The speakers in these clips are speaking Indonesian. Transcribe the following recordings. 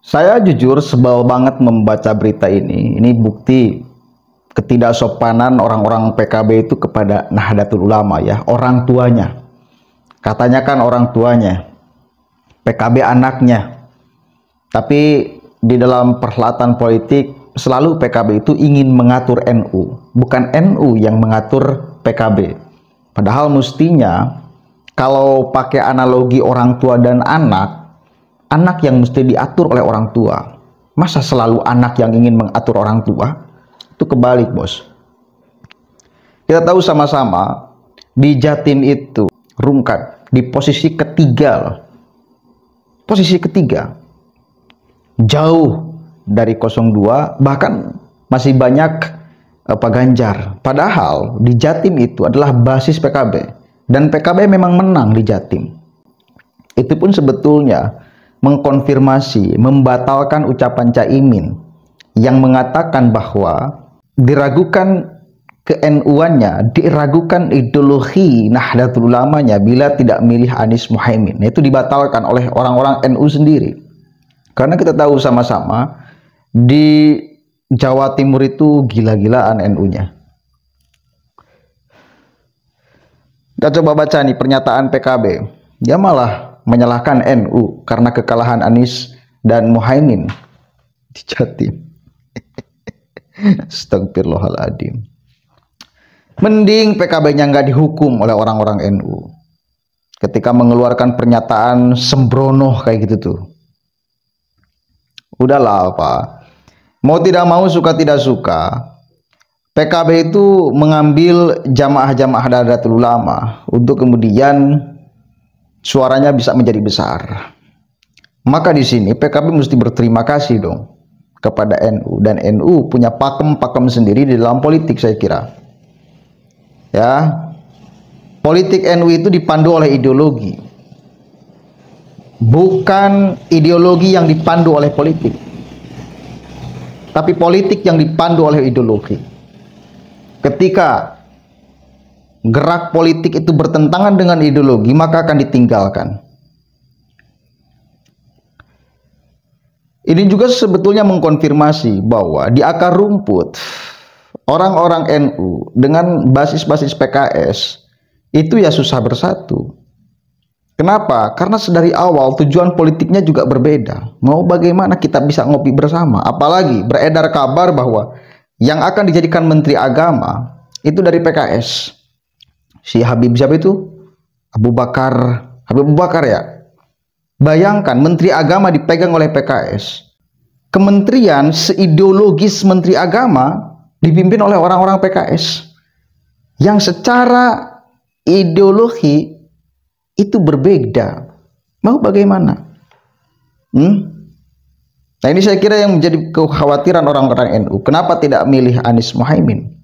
Saya jujur sebel banget membaca berita ini. Ini bukti ketidaksopanan orang-orang PKB itu kepada Nahdlatul Ulama ya, orang tuanya. Katanya kan orang tuanya, PKB anaknya. Tapi di dalam perhelatan politik selalu PKB itu ingin mengatur NU, bukan NU yang mengatur PKB. Padahal mestinya kalau pakai analogi orang tua dan anak, anak yang mesti diatur oleh orang tua. Masa selalu anak yang ingin mengatur orang tua? Itu kebalik, Bos. Kita tahu sama-sama di Jatim itu rungkat di posisi ketiga loh. Posisi ketiga. Jauh dari 02 bahkan masih banyak eh, Pak Ganjar. Padahal di Jatim itu adalah basis PKB dan PKB memang menang di Jatim. Itu pun sebetulnya mengkonfirmasi, membatalkan ucapan Caimin yang mengatakan bahwa diragukan nu annya diragukan ideologi Nahdlatul Ulama-nya bila tidak milih Anies Muhaimin. Nah, itu dibatalkan oleh orang-orang NU sendiri. Karena kita tahu sama-sama di Jawa Timur itu gila-gilaan NU-nya. Kita coba baca nih pernyataan PKB. Dia ya malah menyalahkan NU karena kekalahan Anies dan Muhaimin di Jatim. Astagfirullahaladzim. Mending PKB-nya nggak dihukum oleh orang-orang NU. Ketika mengeluarkan pernyataan sembrono kayak gitu tuh. Udahlah apa, Mau tidak mau suka tidak suka. PKB itu mengambil jamaah-jamaah dari Ulama untuk kemudian suaranya bisa menjadi besar. Maka di sini PKB mesti berterima kasih dong kepada NU dan NU punya pakem-pakem sendiri di dalam politik saya kira. Ya. Politik NU itu dipandu oleh ideologi. Bukan ideologi yang dipandu oleh politik. Tapi politik yang dipandu oleh ideologi. Ketika gerak politik itu bertentangan dengan ideologi, maka akan ditinggalkan. Ini juga sebetulnya mengkonfirmasi bahwa di akar rumput orang-orang NU dengan basis-basis PKS itu ya susah bersatu. Kenapa? Karena sedari awal tujuan politiknya juga berbeda. Mau bagaimana kita bisa ngopi bersama? Apalagi beredar kabar bahwa yang akan dijadikan menteri agama itu dari PKS si Habib siapa itu? Abu Bakar, Habib Abu Bakar ya. Bayangkan menteri agama dipegang oleh PKS. Kementerian seideologis menteri agama dipimpin oleh orang-orang PKS yang secara ideologi itu berbeda. Mau bagaimana? Hmm? Nah ini saya kira yang menjadi kekhawatiran orang-orang NU. Kenapa tidak milih Anies Mohaimin?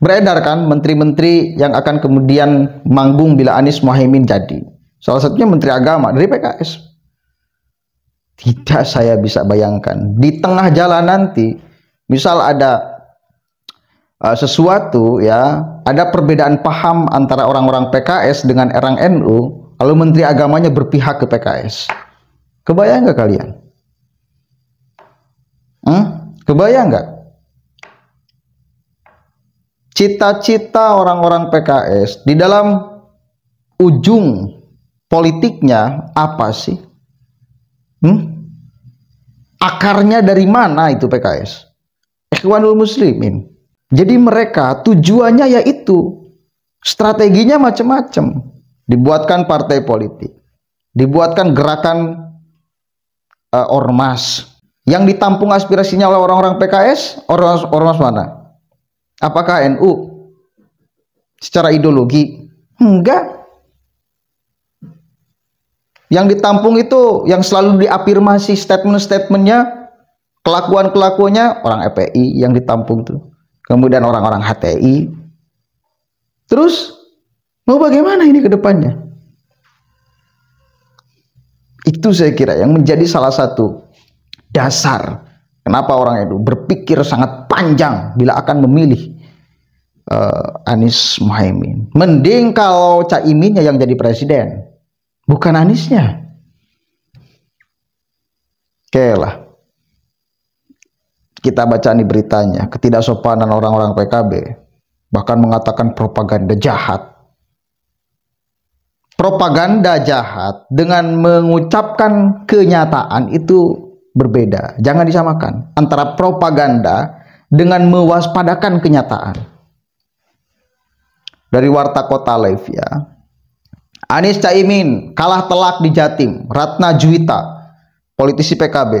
beredar kan menteri-menteri yang akan kemudian manggung bila Anies Mohaimin jadi. Salah satunya menteri agama dari PKS. Tidak saya bisa bayangkan di tengah jalan nanti misal ada uh, sesuatu ya, ada perbedaan paham antara orang-orang PKS dengan orang NU, lalu menteri agamanya berpihak ke PKS. Kebayang nggak kalian? Hmm? Kebayang nggak? cita-cita orang-orang PKS di dalam ujung politiknya apa sih? Hmm? Akarnya dari mana itu PKS? Ikhwanul Muslimin. Jadi mereka tujuannya yaitu strateginya macam-macam. Dibuatkan partai politik, dibuatkan gerakan uh, ormas yang ditampung aspirasinya oleh orang-orang PKS, ormas ormas mana? Apakah NU secara ideologi? Enggak. Yang ditampung itu yang selalu diafirmasi statement-statementnya, kelakuan-kelakuannya orang FPI yang ditampung tuh. Kemudian orang-orang HTI. Terus mau bagaimana ini ke depannya? Itu saya kira yang menjadi salah satu dasar Kenapa orang itu berpikir sangat panjang bila akan memilih uh, eh, Anies Muhaimin? Mending kalau Caiminnya yang jadi presiden, bukan Aniesnya. Oke lah. Kita baca nih beritanya, ketidaksopanan orang-orang PKB bahkan mengatakan propaganda jahat. Propaganda jahat dengan mengucapkan kenyataan itu berbeda. Jangan disamakan antara propaganda dengan mewaspadakan kenyataan. Dari Warta Kota Live ya. Anies Caimin kalah telak di Jatim, Ratna Juwita, politisi PKB.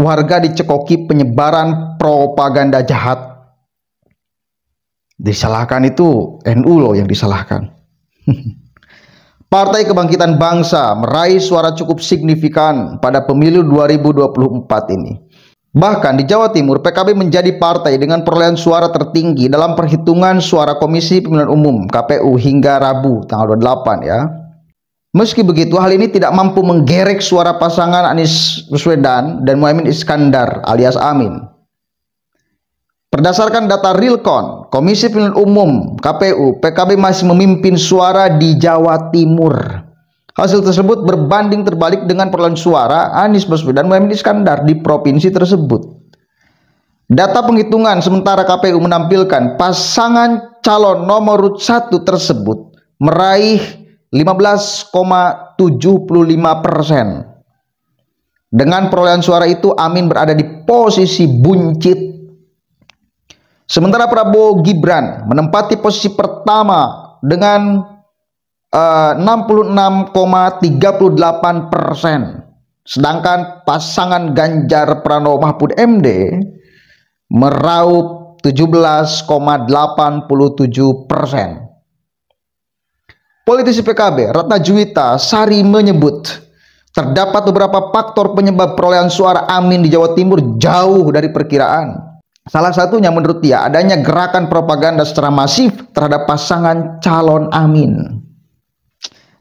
Warga dicekoki penyebaran propaganda jahat. Disalahkan itu NU loh yang disalahkan. Partai Kebangkitan Bangsa meraih suara cukup signifikan pada pemilu 2024 ini. Bahkan di Jawa Timur, PKB menjadi partai dengan perolehan suara tertinggi dalam perhitungan suara Komisi Pemilihan Umum KPU hingga Rabu tanggal 28 ya. Meski begitu, hal ini tidak mampu menggerek suara pasangan Anies Baswedan dan Muhaymin Iskandar alias Amin. Berdasarkan data Realcon, Komisi Pemilihan Umum KPU, PKB masih memimpin suara di Jawa Timur. Hasil tersebut berbanding terbalik dengan perolehan suara Anies Baswedan Muhammad Iskandar di provinsi tersebut. Data penghitungan sementara KPU menampilkan pasangan calon nomor 1 tersebut meraih 15,75 persen. Dengan perolehan suara itu, Amin berada di posisi buncit Sementara Prabowo Gibran menempati posisi pertama dengan eh, uh, 66,38 persen. Sedangkan pasangan Ganjar Pranowo Mahfud MD meraup 17,87 persen. Politisi PKB Ratna Juwita Sari menyebut terdapat beberapa faktor penyebab perolehan suara Amin di Jawa Timur jauh dari perkiraan. Salah satunya menurut dia adanya gerakan propaganda secara masif terhadap pasangan calon amin.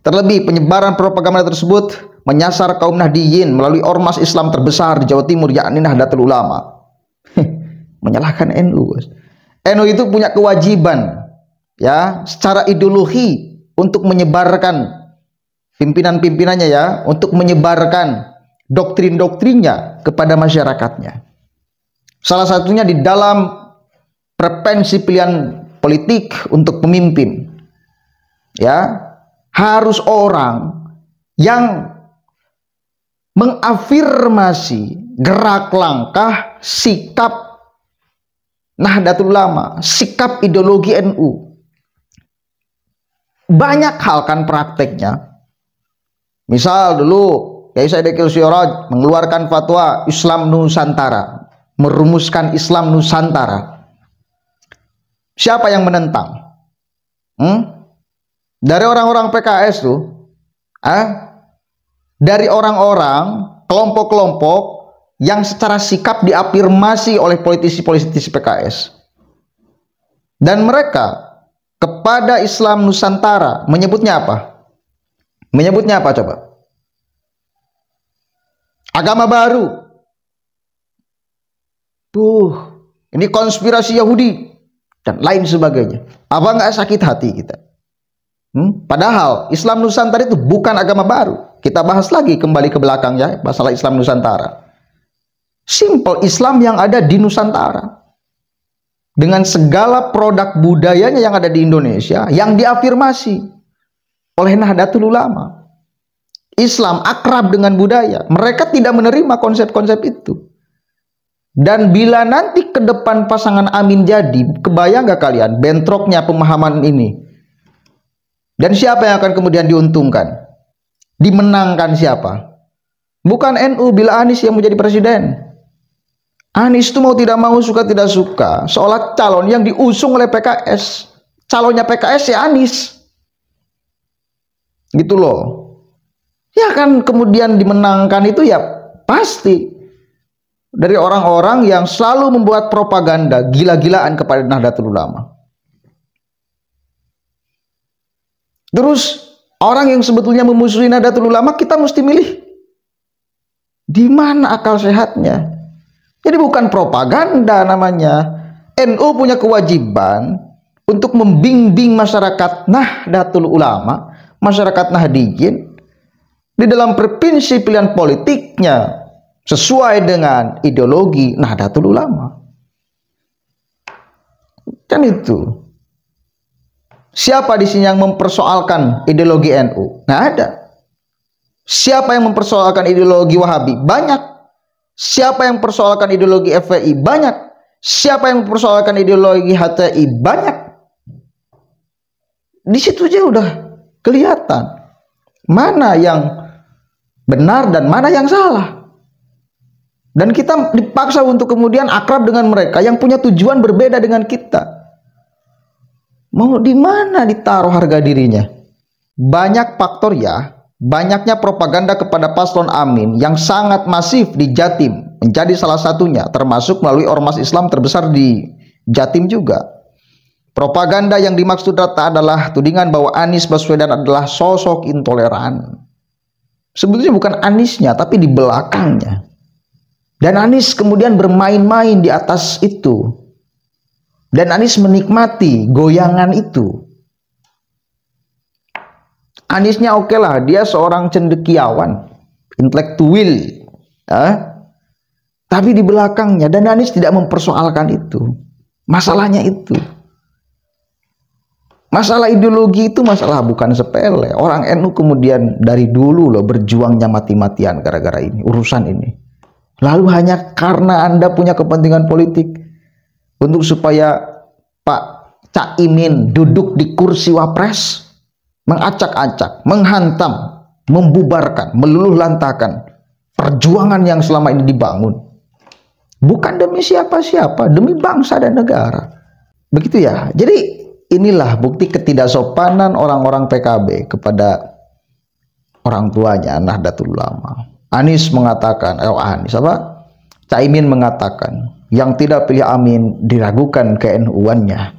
Terlebih penyebaran propaganda tersebut menyasar kaum Nahdiyin melalui ormas Islam terbesar di Jawa Timur yakni Nahdlatul Ulama. Menyalahkan NU. NU itu punya kewajiban ya secara ideologi untuk menyebarkan pimpinan-pimpinannya ya untuk menyebarkan doktrin-doktrinnya kepada masyarakatnya. Salah satunya di dalam prevensi pilihan politik untuk pemimpin. Ya, harus orang yang mengafirmasi gerak langkah sikap Nahdlatul Ulama, sikap ideologi NU. Banyak hal kan prakteknya. Misal dulu Kiai Said Syiraj mengeluarkan fatwa Islam Nusantara merumuskan Islam Nusantara. Siapa yang menentang? Hmm? Dari orang-orang PKS tuh, ah? dari orang-orang kelompok-kelompok yang secara sikap diafirmasi oleh politisi-politisi PKS. Dan mereka kepada Islam Nusantara menyebutnya apa? Menyebutnya apa coba? Agama baru, Duh, ini konspirasi Yahudi dan lain sebagainya. Apa nggak sakit hati kita? Hmm? Padahal Islam Nusantara itu bukan agama baru. Kita bahas lagi kembali ke belakang ya masalah Islam Nusantara. Simple Islam yang ada di Nusantara dengan segala produk budayanya yang ada di Indonesia yang diafirmasi oleh Nahdlatul Ulama. Islam akrab dengan budaya. Mereka tidak menerima konsep-konsep itu. Dan bila nanti ke depan pasangan Amin jadi, kebayang gak kalian bentroknya pemahaman ini? Dan siapa yang akan kemudian diuntungkan? Dimenangkan siapa? Bukan NU bila Anies yang menjadi presiden. Anies itu mau tidak mau suka tidak suka, seolah calon yang diusung oleh PKS. Calonnya PKS ya Anies. Gitu loh. Ya kan kemudian dimenangkan itu ya pasti dari orang-orang yang selalu membuat propaganda gila-gilaan kepada Nahdlatul Ulama. Terus orang yang sebetulnya memusuhi Nahdlatul Ulama kita mesti milih di mana akal sehatnya. Jadi bukan propaganda namanya. NU punya kewajiban untuk membimbing masyarakat Nahdlatul Ulama, masyarakat Nahdijin di dalam prinsip pilihan politiknya sesuai dengan ideologi Nahdlatul Ulama. Kan itu. Siapa di sini yang mempersoalkan ideologi NU? Nah, ada. Siapa yang mempersoalkan ideologi Wahabi? Banyak. Siapa yang mempersoalkan ideologi FPI? Banyak. Siapa yang mempersoalkan ideologi HTI? Banyak. Di situ aja udah kelihatan mana yang benar dan mana yang salah. Dan kita dipaksa untuk kemudian akrab dengan mereka yang punya tujuan berbeda dengan kita. Mau di mana ditaruh harga dirinya? Banyak faktor ya, banyaknya propaganda kepada paslon Amin yang sangat masif di Jatim menjadi salah satunya, termasuk melalui ormas Islam terbesar di Jatim juga. Propaganda yang dimaksud data adalah tudingan bahwa Anies Baswedan adalah sosok intoleran. Sebetulnya bukan Aniesnya, tapi di belakangnya. Dan Anies kemudian bermain-main di atas itu. Dan Anies menikmati goyangan itu. Aniesnya oke okay lah, dia seorang cendekiawan, intelektual. Eh? Ya. Tapi di belakangnya, dan Anies tidak mempersoalkan itu. Masalahnya itu. Masalah ideologi itu masalah bukan sepele. Orang NU kemudian dari dulu loh berjuangnya mati-matian gara-gara ini, urusan ini. Lalu hanya karena Anda punya kepentingan politik untuk supaya Pak Cak Imin duduk di kursi wapres, mengacak-acak, menghantam, membubarkan, meluluh lantakan perjuangan yang selama ini dibangun. Bukan demi siapa-siapa, demi bangsa dan negara. Begitu ya. Jadi inilah bukti ketidaksopanan orang-orang PKB kepada orang tuanya Nahdlatul Ulama. Anis mengatakan, eh oh Anis apa? Caimin mengatakan, yang tidak pilih Amin diragukan KNU-annya,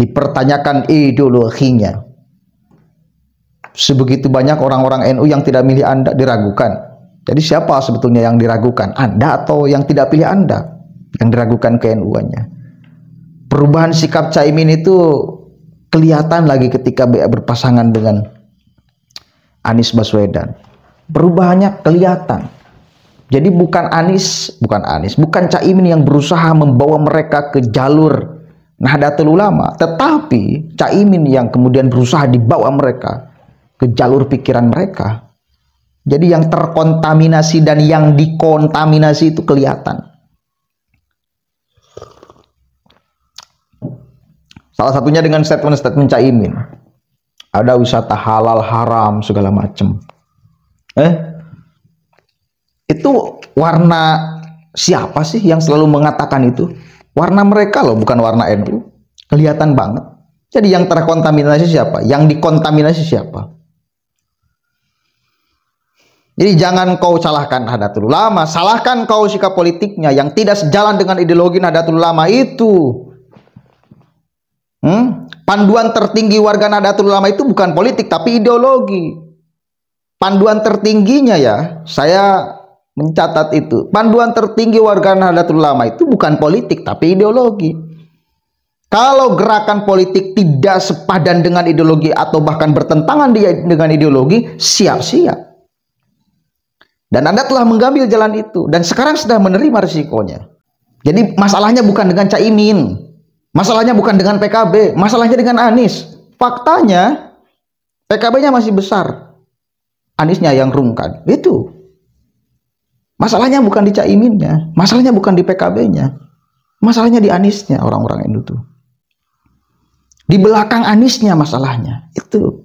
dipertanyakan ideologinya. Sebegitu banyak orang-orang NU yang tidak milih Anda diragukan. Jadi siapa sebetulnya yang diragukan? Anda atau yang tidak pilih Anda yang diragukan KNU-annya? Perubahan sikap Caimin itu kelihatan lagi ketika berpasangan dengan Anies Baswedan perubahannya kelihatan. Jadi bukan Anis, bukan Anis, bukan Caimin yang berusaha membawa mereka ke jalur Nahdlatul Ulama, tetapi Caimin yang kemudian berusaha dibawa mereka ke jalur pikiran mereka. Jadi yang terkontaminasi dan yang dikontaminasi itu kelihatan. Salah satunya dengan statement-statement Caimin. Ada wisata halal haram segala macam eh itu warna siapa sih yang selalu mengatakan itu warna mereka loh bukan warna NU kelihatan banget jadi yang terkontaminasi siapa yang dikontaminasi siapa jadi jangan kau salahkan Nahdlatul Ulama, salahkan kau sikap politiknya yang tidak sejalan dengan ideologi Nahdlatul Ulama itu. Hmm? Panduan tertinggi warga Nahdlatul Ulama itu bukan politik tapi ideologi panduan tertingginya ya saya mencatat itu panduan tertinggi warga Nahdlatul Ulama itu bukan politik tapi ideologi kalau gerakan politik tidak sepadan dengan ideologi atau bahkan bertentangan dengan ideologi siap-siap dan Anda telah mengambil jalan itu dan sekarang sudah menerima risikonya jadi masalahnya bukan dengan Caimin masalahnya bukan dengan PKB masalahnya dengan Anies faktanya PKB-nya masih besar Aniesnya yang rungkan. Itu. Masalahnya bukan di Caiminnya, masalahnya bukan di PKB-nya. Masalahnya di Aniesnya orang-orang NU tuh. Di belakang Aniesnya masalahnya. Itu.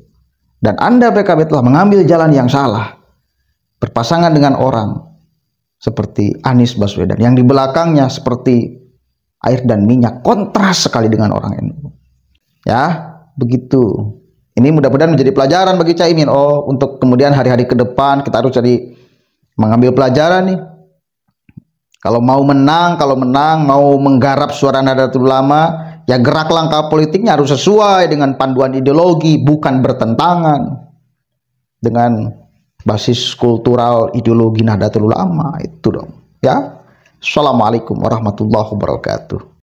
Dan Anda PKB telah mengambil jalan yang salah. Berpasangan dengan orang seperti Anies Baswedan yang di belakangnya seperti air dan minyak kontras sekali dengan orang NU. Ya, begitu. Ini mudah-mudahan menjadi pelajaran bagi Caimin. Oh, untuk kemudian hari-hari ke depan kita harus jadi mengambil pelajaran nih. Kalau mau menang, kalau menang mau menggarap suara Nahdlatul Ulama, ya gerak langkah politiknya harus sesuai dengan panduan ideologi, bukan bertentangan dengan basis kultural ideologi Nahdlatul Ulama itu dong. Ya. Assalamualaikum warahmatullahi wabarakatuh.